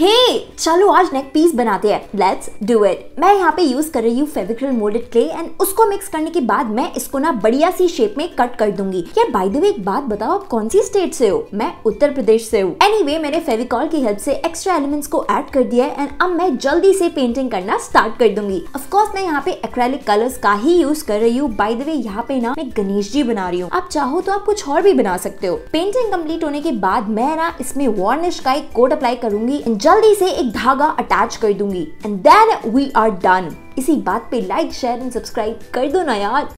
हे hey, चलो आज neck piece बनाते हैं लेट्स डू इट मैं यहाँ पे यूज कर रही हूँ फेविक्रिल मोल्डेड क्ले एंड उसको मिक्स करने के बाद मैं इसको ना बढ़िया सी शेप में कट कर दूंगी या बाय द वे एक बात बताओ आप कौन सी स्टेट से हो मैं उत्तर प्रदेश से हूँ एनी anyway, मैंने फेविकॉल की हेल्प से एक्स्ट्रा एलिमेंट्स को एड कर दिया है एंड अब मैं जल्दी से पेंटिंग करना स्टार्ट कर दूंगी ऑफकोर्स मैं यहाँ पे एक्रेलिक कलर्स का ही यूज कर रही हूँ बाय द वे यहाँ पे ना मैं गणेश जी बना रही हूँ आप चाहो तो आप कुछ और भी बना सकते हो पेंटिंग कम्प्लीट होने के बाद मैं ना इसमें वार्निश का एक कोट अप्लाई करूंगी एंड जल्दी से एक धागा अटैच कर दूंगी and then we are done इसी बात पे लाइक शेयर एंड सब्सक्राइब कर दो ना यार